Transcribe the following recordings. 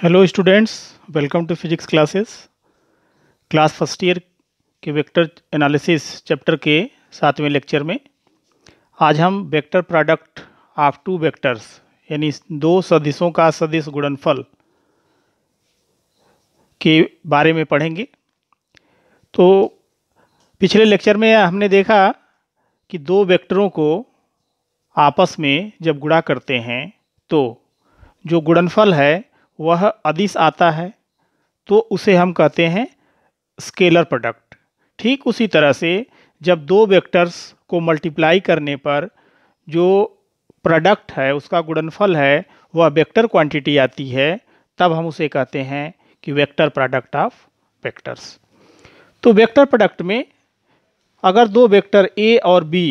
hello students welcome to physics classes class first year के vector analysis chapter के सातवें lecture में आज हम vector product of two vectors यानी दो सदिशों का सदिश गुणनफल के बारे में पढ़ेंगे तो पिछले लेक्चर में हमने देखा कि दो वेक्टरों को आपस में जब गुणा करते हैं तो जो गुणनफल है वह अदिश आता है तो उसे हम कहते हैं स्केलर प्रोडक्ट ठीक उसी तरह से जब दो वेक्टर्स को मल्टीप्लाई करने पर जो प्रोडक्ट है उसका गुणनफल है वह वेक्टर क्वांटिटी आती है तब हम उसे कहते हैं कि वेक्टर प्रोडक्ट ऑफ वेक्टर्स तो वेक्टर प्रोडक्ट में अगर दो वेक्टर ए और बी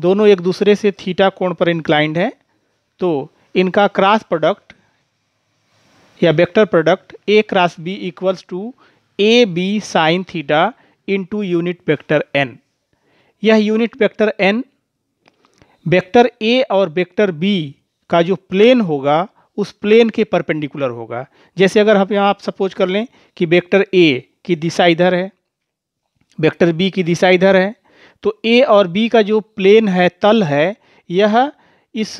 दोनों एक दूसरे से थीटा कोण पर इंक्लाइंड हैं तो इनका क्रॉस प्रोडक्ट या vector product A cross B equals to A B sine theta to unit vector N यह unit vector N vector A और वेक्टर बी का जो प्लेन होगा उस प्लेन के परपेंडिकुलर होगा जैसे अगर हम यहाँ आप सपोज कर लें कि वेक्टर ए की दिशा इधर है वेक्टर बी की दिशा इधर है तो ए और बी का जो प्लेन है तल है यह इस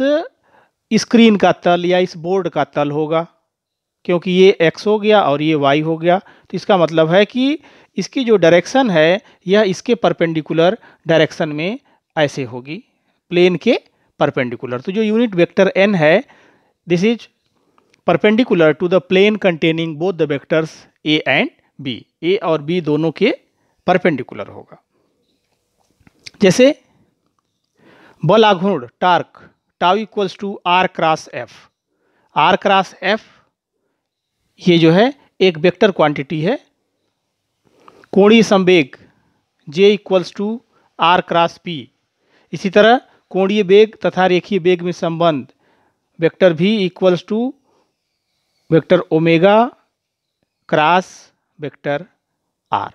स्क्रीन का तल या इस बोर्ड का तल होगा क्योंकि ये एक्स हो गया और ये वाई हो गया तो इसका मतलब है कि इसकी जो डायरेक्शन है यह इसके परपेंडिकुलर डायरेक्शन में ऐसे होगी प्लेन के परपेंडिकुलर तो जो यूनिट वेक्टर एन है this is perpendicular to the plane containing both the vectors A and B A और बी दोनों के परपेंडिकुलर होगा जैसे बल आघूर्ण torque tau equals to R cross F R cross F ये जो है एक वेक्टर क्वांटिटी है कोणीय संवेग J equals to R cross P इसी तरह कोणीय वेग तथा रेखीय वेग में संबंध वेक्टर भी equals to vector omega cross vector R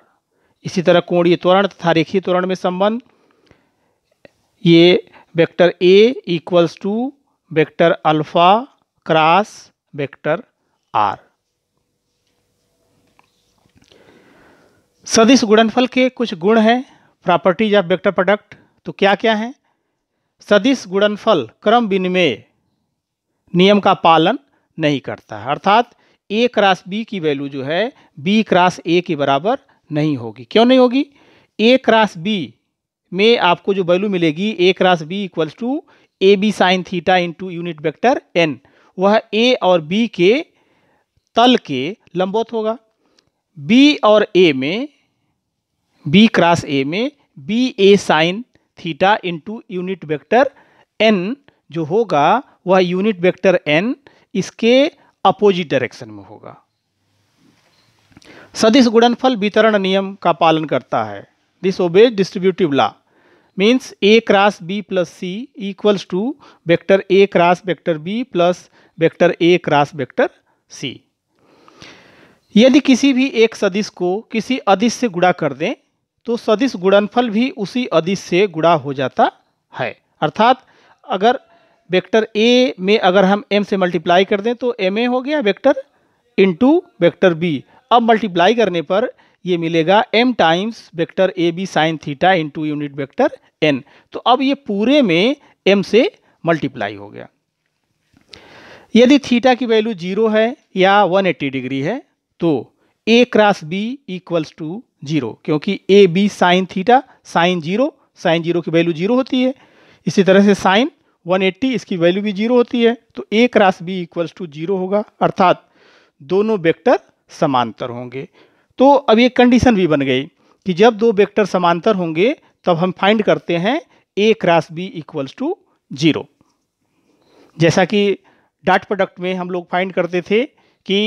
इसी तरह कोणीय त्वरण तथा रेखीय त्वरण में संबंध ये vector A equals to vector alpha cross vector R सदिश गुणनफल के कुछ गुण हैं प्रॉपर्टीज ऑफ वेक्टर प्रोडक्ट तो क्या क्या हैं सदिश गुणनफल क्रम विनिमय नियम का पालन नहीं करता है अर्थात ए क्रॉस बी की वैल्यू जो है बी क्रॉस ए के बराबर नहीं होगी क्यों नहीं होगी ए क्रॉस बी में आपको जो वैल्यू मिलेगी A cross B equals to A B sine theta into unit vector N वह ए और बी के तल के लंबौत होगा बी और ए में बी क्रॉस ए में B A sine theta into unit vector N जो होगा वह यूनिट वेक्टर एन इसके अपोजिट डायरेक्शन में होगा सदिश गुणनफल वितरण नियम का पालन करता है this obeys distributive law means A cross B plus C equals to vector A cross vector B plus vector A cross vector C यदि किसी भी एक सदिश को किसी अदिश से गुड़ा कर दें तो सदिश गुणनफल भी उसी अदिश से गुड़ा हो जाता है अर्थात अगर वेक्टर ए में अगर हम एम से मल्टीप्लाई कर दें तो एम ए हो गया वेक्टर इंटू वेक्टर बी अब मल्टीप्लाई करने पर ये मिलेगा M times vector A B sine theta into unit vector N तो अब ये पूरे में एम से मल्टीप्लाई हो गया यदि थीटा की वैल्यू जीरो है या 180 डिग्री है तो A cross B equals to zero क्योंकि A B sine theta sine zero sine zero की वैल्यू जीरो होती है इसी तरह से साइन 180 इसकी वैल्यू भी जीरो होती है तो A cross B equals to zero होगा अर्थात दोनों वेक्टर समांतर होंगे तो अब ये कंडीशन भी बन गई कि जब दो वेक्टर समांतर होंगे तब हम फाइंड करते हैं A cross B equals to zero जैसा कि डॉट प्रोडक्ट में हम लोग फाइंड करते थे कि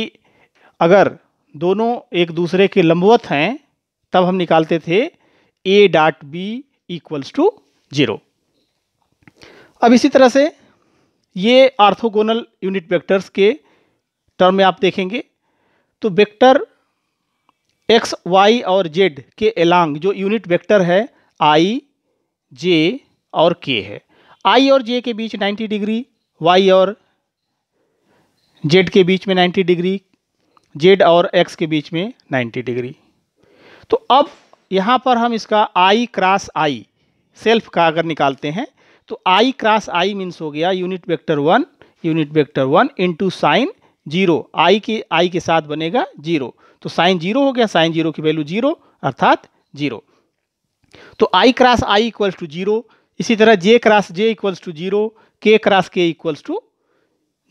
अगर दोनों एक दूसरे के लंबवत हैं तब हम निकालते थे A dot B equals to zero अब इसी तरह से ये आर्थोगोनल यूनिट वेक्टर्स के टर्म में आप देखेंगे तो वेक्टर एक्स वाई और जेड के एलांग जो यूनिट वेक्टर है आई जे और के है आई और जे के बीच 90 डिग्री वाई और जेड के बीच में 90 डिग्री जेड और एक्स के बीच में 90 डिग्री तो अब यहाँ पर हम इसका आई क्रॉस आई सेल्फ का अगर निकालते हैं तो आई क्रॉस आई मीन्स हो गया unit vector one unit vector one into sine zero I के आई के साथ बनेगा जीरो तो साइन जीरो हो गया साइन जीरो की वैल्यू जीरो अर्थात जीरो तो I cross I equals to zero इसी तरह J cross J equals to zero K cross K equals to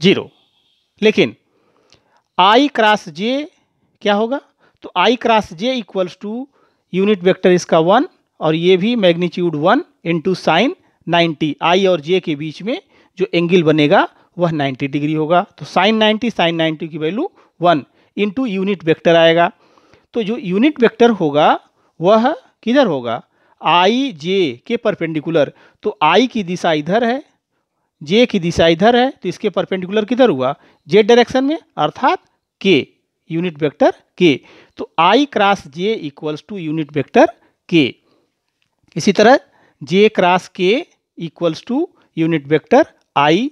zero लेकिन आई क्रॉस जे क्या होगा तो I cross J equals to unit vector इसका one और ये भी magnitude one into sine ninety I और जे के बीच में जो एंगल बनेगा वह 90 डिग्री होगा तो साइन 90 साइन 90 की value one into unit vector आएगा तो जो यूनिट वेक्टर होगा वह किधर होगा आई जे के परपेंडिकुलर तो आई की दिशा इधर है जे की दिशा इधर है तो इसके परपेंडिकुलर किधर हुआ जे डायरेक्शन में अर्थात के यूनिट वेक्टर के तो I cross J equals to unit vector K इसी तरह J cross K equals to unit vector I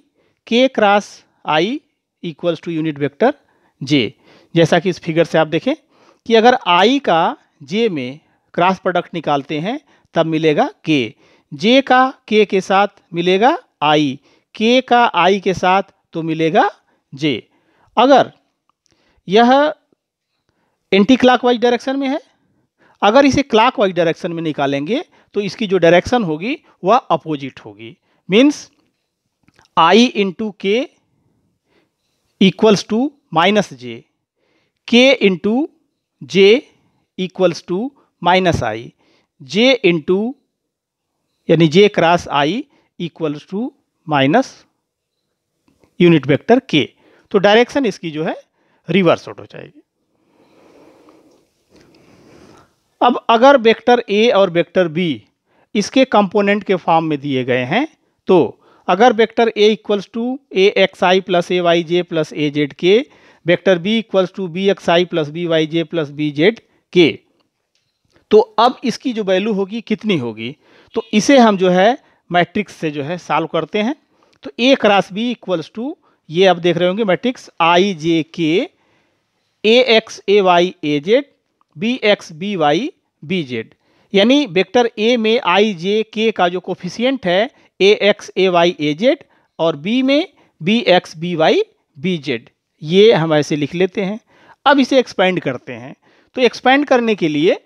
K cross I equals to unit vector J जैसा कि इस फिगर से आप देखें कि अगर आई का जे में क्रॉस प्रोडक्ट निकालते हैं तब मिलेगा के जे का के के साथ मिलेगा आई के का आई के साथ तो मिलेगा जे अगर यह एंटी क्लॉकवाइज डायरेक्शन में है अगर इसे क्लॉकवाइज डायरेक्शन में निकालेंगे तो इसकी जो डायरेक्शन होगी वह अपोजिट होगी means I into K equals to minus J K into J equals to minus I J into यानी J cross I equals to minus unit vector K तो डायरेक्शन इसकी जो है रिवर्स आउट हो जाएगी अब अगर वेक्टर ए और वेक्टर बी इसके कंपोनेंट के फॉर्म में दिए गए हैं तो अगर vector A equals to A X I plus A Y J plus A Z K vector B equals to B X I plus B Y J plus B Z K तो अब इसकी जो वैल्यू होगी कितनी होगी तो इसे हम जो है मैट्रिक्स से जो है सॉल्व करते हैं तो A cross B equals to ये आप देख रहे होंगे matrix I J K A X A Y A Z B X B Y B Z यानी वेक्टर ए में आई जे के का जो कोफिशियंट है A X A Y A Z और बी में B X B Y B Z ये हम ऐसे लिख लेते हैं अब इसे एक्सपेंड करते हैं तो एक्सपेंड करने के लिए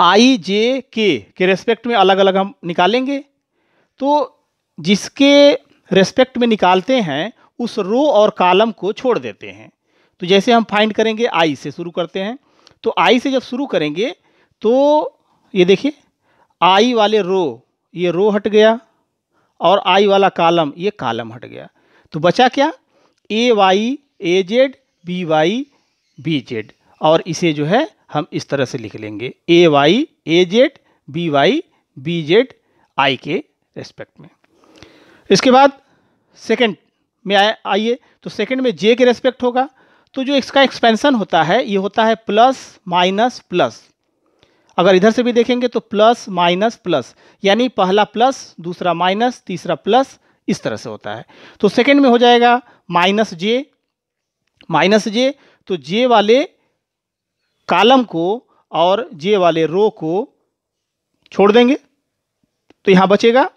आई जे के के रेस्पेक्ट में अलग अलग हम निकालेंगे तो जिसके रेस्पेक्ट में निकालते हैं उस रो और कालम को छोड़ देते हैं तो जैसे हम फाइंड करेंगे आई से शुरू करते हैं तो आई से जब शुरू करेंगे तो ये देखिए आई वाले रो ये रो हट गया और आई वाला कॉलम ये कालम हट गया तो बचा क्या A Y A Z B Y B Z और इसे जो है हम इस तरह से लिख लेंगे A Y A Z B Y B Z I के रेस्पेक्ट में इसके बाद सेकंड में आइए तो सेकंड में जे के रेस्पेक्ट होगा तो जो इसका एक्सपेंसन होता है ये होता है प्लस माइनस प्लस अगर इधर से भी देखेंगे तो प्लस माइनस प्लस यानी पहला प्लस दूसरा माइनस तीसरा प्लस इस तरह से होता है तो सेकंड में हो जाएगा माइनस जे माइनस जे तो जे वाले कालम को और जे वाले रो को छोड़ देंगे तो यहाँ बचेगा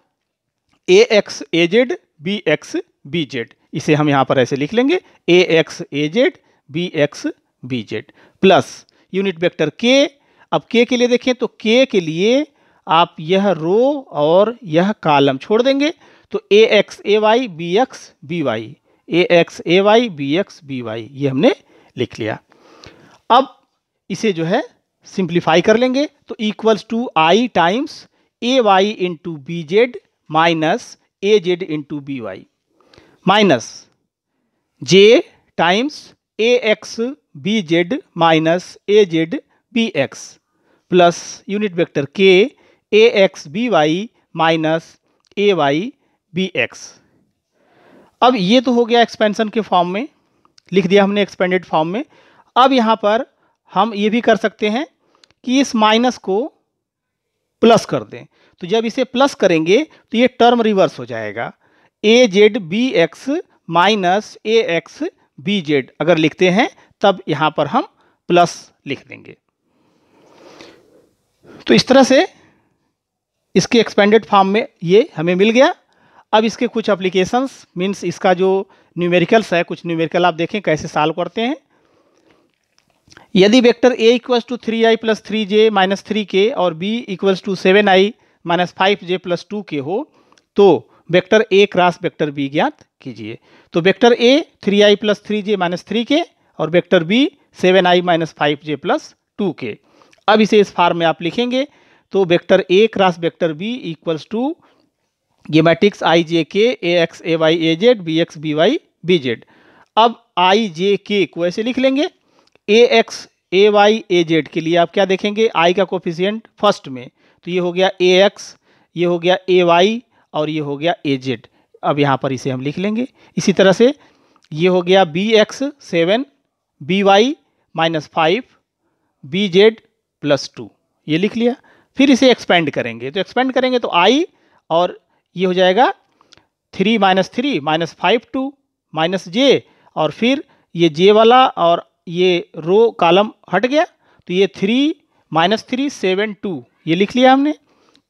A X A Z B X B Z इसे हम यहाँ पर ऐसे लिख लेंगे A X A Z B X B Z plus unit vector K अब के के लिए देखें तो के के लिए आप यह रो और यह कालम छोड़ देंगे तो A X A Y B X B Y A X A Y B X B Y ये हमने लिख लिया अब इसे जो है सिंप्लीफाई कर लेंगे तो equals to I times A Y into B Z minus A Z into B Y minus J times A X B Z minus A Z B X plus unit vector K A X B Y minus A Y B X अब ये तो हो गया expansion के form में लिख दिया हमने एक्सपेंडेड फॉर्म में अब यहाँ पर हम ये भी कर सकते हैं कि इस माइनस को प्लस कर दें तो जब इसे प्लस करेंगे तो ये टर्म रिवर्स हो जाएगा A Z B X minus A X B Z अगर लिखते हैं तब यहाँ पर हम प्लस लिख देंगे तो इस तरह से इसके एक्सपेंडेड फॉर्म में ये हमें मिल गया अब इसके कुछ अप्लीकेशंस मीन्स इसका जो न्यूमेरिकल्स है कुछ न्यूमेरिकल आप देखें कैसे साल्व करते हैं यदि vector A equals to three I plus three J minus three K और B equals to seven I minus five J plus two K हो तो vector A cross vector B ज्ञात कीजिए तो vector A three I plus three J minus three K और vector B seven I minus five J plus two K अब इसे इस form में आप लिखेंगे तो vector A cross vector B equals to ये matrix I J K A X A Y A Z B X B Y B Z अब I J K को ऐसे लिख लेंगे A X A Y A Z के लिए आप क्या देखेंगे आई का कोफिशियंट फर्स्ट में तो ये हो गया ए एक्स ये हो गया ए वाई और ये हो गया ए जेड अब यहाँ पर इसे हम लिख लेंगे इसी तरह से ये हो गया B X seven B Y minus five B Z plus two ये लिख लिया फिर इसे एक्सपेंड करेंगे तो एक्सपेंड करेंगे तो आई और ये हो जाएगा three minus three minus five two minus J और फिर ये जे वाला और ये रो कालम हट गया तो ये three minus three seven two ये लिख लिया हमने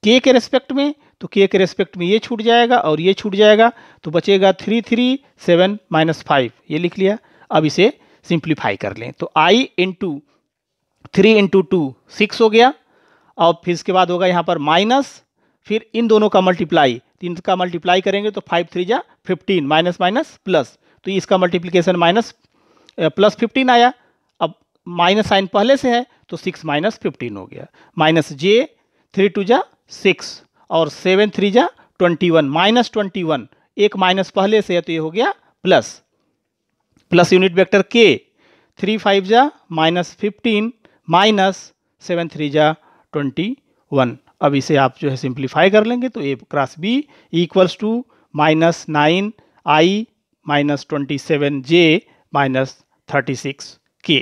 के के रेस्पेक्ट में तो के के रेस्पेक्ट में ये छूट जाएगा और ये छूट जाएगा तो बचेगा three three seven minus five ये लिख लिया अब इसे सिंप्लीफाई कर लें तो I into three into two six हो गया और फिर इसके बाद होगा यहाँ पर माइनस फिर इन दोनों का मल्टीप्लाई तीन तो का मल्टीप्लाई करेंगे तो फाइव थ्री जा फिफ्टीन माइनस माइनस प्लस तो इसका मल्टीप्लीकेशन माइनस प्लस फिफ्टीन आया अब माइनस साइन पहले से है तो सिक्स माइनस फिफ्टीन हो गया माइनस जे थ्री टू जा सिक्स और सेवन थ्री जा twenty one minus twenty one एक माइनस पहले से है तो ये हो गया plus plus unit vector K three five जा minus fifteen minus seven three जा ट्वेंटी वन अब इसे आप जो है सिंप्लीफाई कर लेंगे तो A cross B equals to minus nine I minus twenty seven J minus thirty six K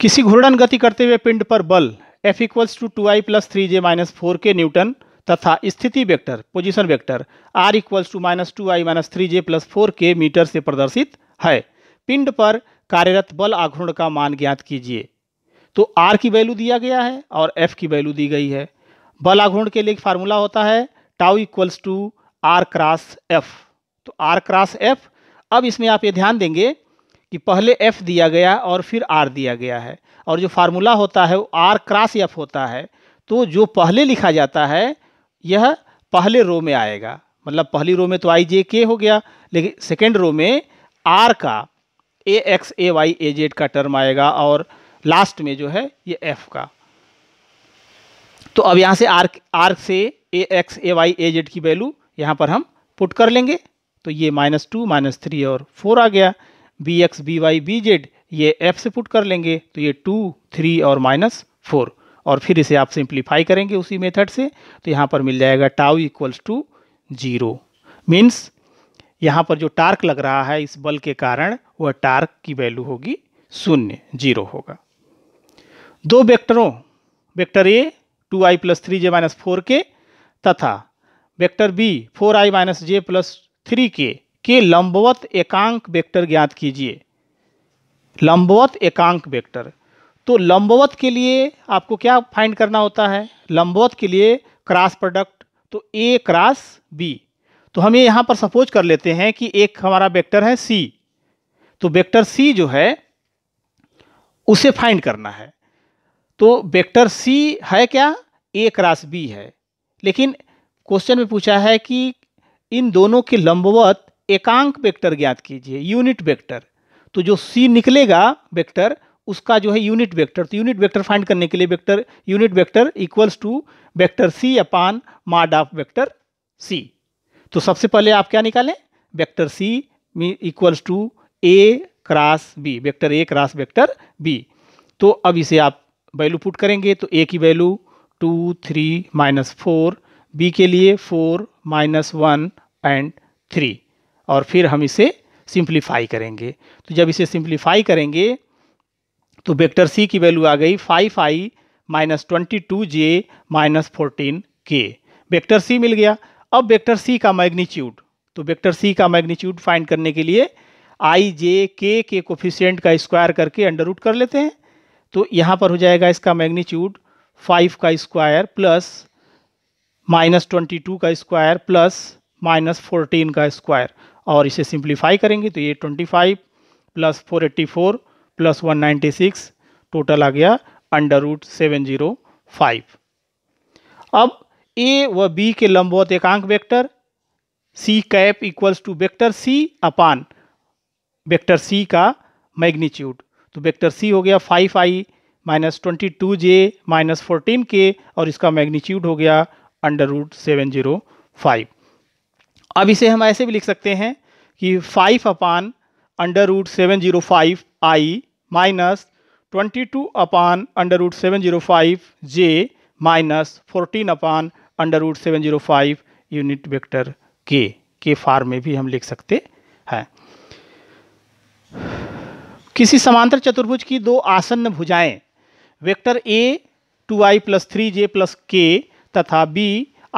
किसी घूर्णन गति करते हुए पिंड पर बल F equals to two I plus three J minus four K newton तथा स्थिति vector position vector R equals to minus two I minus three J plus four K metre से प्रदर्शित है पिंड पर कार्यरत बल आघूर्ण का मान ज्ञात कीजिए तो आर की वैल्यू दिया गया है और एफ की वैल्यू दी गई है बल आघूर्ण के लिए एक फार्मूला होता है tau equals to R cross F तो आर क्रॉस एफ अब इसमें आप ये ध्यान देंगे कि पहले एफ दिया गया और फिर आर दिया गया है और जो फार्मूला होता है वो आर क्रॉस एफ होता है तो जो पहले लिखा जाता है यह पहले रो में आएगा मतलब पहली रो में तो आई जे के हो गया लेकिन सेकेंड रो में आर का A X A Y A Z का टर्म आएगा और लास्ट में जो है ये एफ का तो अब यहाँ से आर आर से A X A Y A Z की वैल्यू यहाँ पर हम पुट कर लेंगे तो ये माइनस टू माइनस थ्री और फोर आ गया B X B Y B Z ये एफ से पुट कर लेंगे तो ये टू थ्री और माइनस फोर और फिर इसे आप सिंप्लीफाई करेंगे उसी मेथड से तो यहाँ पर मिल जाएगा tau equals to zero means यहाँ पर जो टार्क लग रहा है इस बल के कारण वह टार्क की वैल्यू होगी शून्य जीरो होगा दो वेक्टरों vector A two I plus three J minus four K तथा vector B four I minus J plus three K के लंबवत एकांक वेक्टर ज्ञात कीजिए लंबवत एकांक वेक्टर तो लंबवत के लिए आपको क्या फाइंड करना होता है लंबवत के लिए क्रॉस प्रोडक्ट तो ए क्रॉस बी तो हम ये यहाँ पर सपोज कर लेते हैं कि एक हमारा वेक्टर है सी तो वेक्टर सी जो है उसे फाइंड करना है तो वेक्टर सी है क्या ए क्रॉस बी है लेकिन क्वेश्चन में पूछा है कि इन दोनों के लंबवत एकांक वेक्टर ज्ञात कीजिए यूनिट वेक्टर तो जो सी निकलेगा वेक्टर उसका जो है यूनिट वेक्टर तो यूनिट वेक्टर फाइंड करने के लिए vector unit vector equals to vector C upon mod of vector C तो सबसे पहले आप क्या निकालें vector C equals to A cross B vector A cross vector B तो अब इसे आप वैल्यू पुट करेंगे तो ए की value two three minus four B के लिए four minus one and three और फिर हम इसे सिंप्लीफाई करेंगे तो जब इसे सिंप्लीफाई करेंगे तो वेक्टर सी की वैल्यू आ गई five I minus twenty two J minus fourteen K vector C मिल गया अब वेक्टर सी का मैग्नीट्यूड तो वेक्टर सी का मैग्नीट्यूड फाइंड करने के लिए आई जे के के कोफिशियंट का स्क्वायर करके अंडर रूट कर लेते हैं तो यहाँ पर हो जाएगा इसका मैग्नीट्यूड फाइव का square plus minus twenty two का स्क्वायर प्लस माइनस फोर्टीन का स्क्वायर और इसे सिंप्लीफाई करेंगे तो ये twenty five plus four eighty four plus one ninety six total आ गया under root seven zero five अब ए व बी के लंबवत एकांक vector C cap equals to vector C upon vector C का मैग्नीट्यूड तो वेक्टर सी हो गया five I minus twenty two J minus fourteen K और इसका मैग्नीट्यूड हो गया under root seven zero five अब इसे हम ऐसे भी लिख सकते हैं कि five upon under root seven zero five I minus twenty two upon under root seven zero five J minus fourteen upon under root seven zero five unit vector के के फार्म में भी हम लिख सकते हैं किसी समांतर चतुर्भुज की दो आसन्न भुजाएं vector A two I plus three J plus K तथा B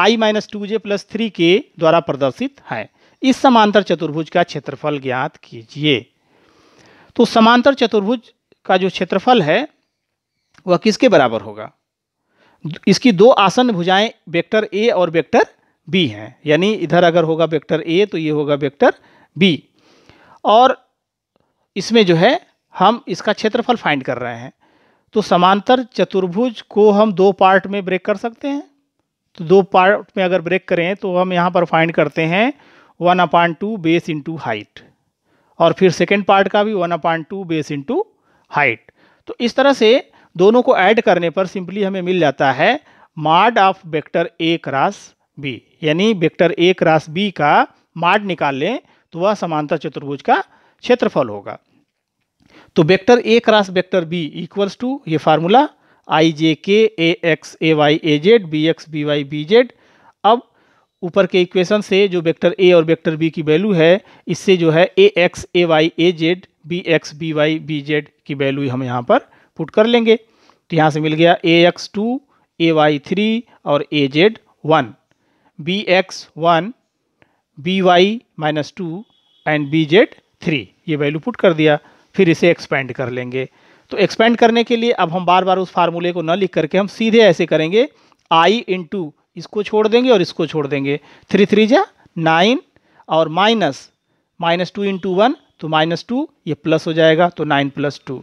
I minus two J plus three K द्वारा प्रदर्शित है इस समांतर चतुर्भुज का क्षेत्रफल ज्ञात कीजिए तो समांतर चतुर्भुज का जो क्षेत्रफल है वह किसके बराबर होगा इसकी दो आसन भुजाएं वेक्टर ए और वेक्टर बी हैं यानी इधर अगर होगा वेक्टर ए तो ये होगा वेक्टर बी और इसमें जो है हम इसका क्षेत्रफल फाइंड कर रहे हैं तो समांतर चतुर्भुज को हम दो पार्ट में ब्रेक कर सकते हैं तो दो पार्ट में अगर ब्रेक करें तो हम यहाँ पर फाइंड करते हैं one upon two base into height और फिर सेकेंड पार्ट का भी one upon two base into height तो इस तरह से दोनों को ऐड करने पर सिंपली हमें मिल जाता है mod of vector A cross B यानी वेक्टर ए क्रास बी का मार्ड निकाल लें तो वह समांतर चतुर्भुज का क्षेत्रफल होगा तो vector A cross vector B equals to ये formula I J K A X A Y A Z B X B Y B Z अब ऊपर के इक्वेशन से जो वेक्टर ए और वेक्टर बी की वैल्यू है इससे जो है A X A Y A Z B X B Y B Z की वैल्यू हम यहाँ पर पुट कर लेंगे तो यहाँ से मिल गया A X two A Y three और A Z one B X one B Y minus two and B Z three ये वैल्यू पुट कर दिया फिर इसे एक्सपेंड कर लेंगे तो एक्सपेंड करने के लिए अब हम बार बार उस फार्मूले को न लिख करके हम सीधे ऐसे करेंगे आई इंटू इसको छोड़ देंगे और इसको छोड़ देंगे थ्री थ्री जा नाइन और minus minus two into one तो माइनस टू ये प्लस हो जाएगा तो नाइन प्लस टू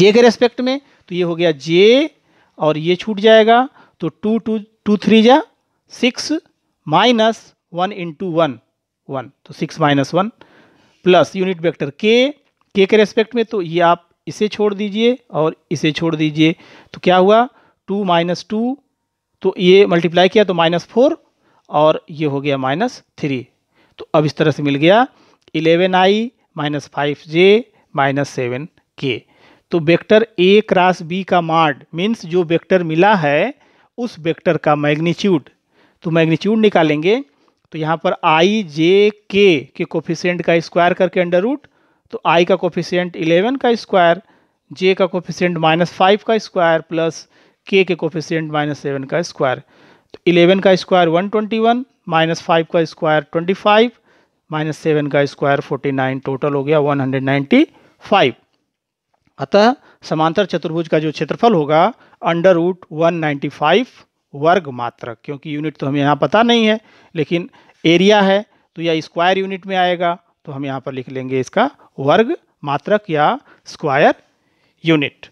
जे के रेस्पेक्ट में तो ये हो गया जे और ये छूट जाएगा तो टू टू टू थ्री जा six minus one into one one तो six minus one plus unit vector के के के रेस्पेक्ट में तो ये आप इसे छोड़ दीजिए और इसे छोड़ दीजिए तो क्या हुआ टू माइनस टू तो ये मल्टीप्लाई किया तो माइनस फोर और ये हो गया माइनस थ्री तो अब इस तरह से मिल गया eleven I minus five J minus seven K तो वेक्टर ए क्रॉस बी का मार्ड मीन्स जो वेक्टर मिला है उस वेक्टर का मैग्नीट्यूड तो मैग्नीट्यूड निकालेंगे तो यहाँ पर आई जे के के कोफिशेंट का स्क्वायर करके अंडर रूट तो आई का कोफिशियंट 11 का स्क्वायर जे का कोफिशियंट माइनस फाइव का स्क्वायर प्लस के के कोफिशियंट माइनस सेवन का स्क्वायर तो इलेवन का square one twenty one minus five का square twenty five minus seven का स्क्वायर फोर्टी नाइन टोटल हो गया वन हंड्रेड नाइन्टी फाइव अतः समांतर चतुर्भुज का जो क्षेत्रफल होगा under root one ninety five वर्ग मात्र क्योंकि यूनिट तो हमें यहाँ पता नहीं है लेकिन एरिया है तो यह स्क्वायर यूनिट में आएगा तो हम यहाँ पर लिख लेंगे इसका वर्ग मात्रक या स्क्वायर यूनिट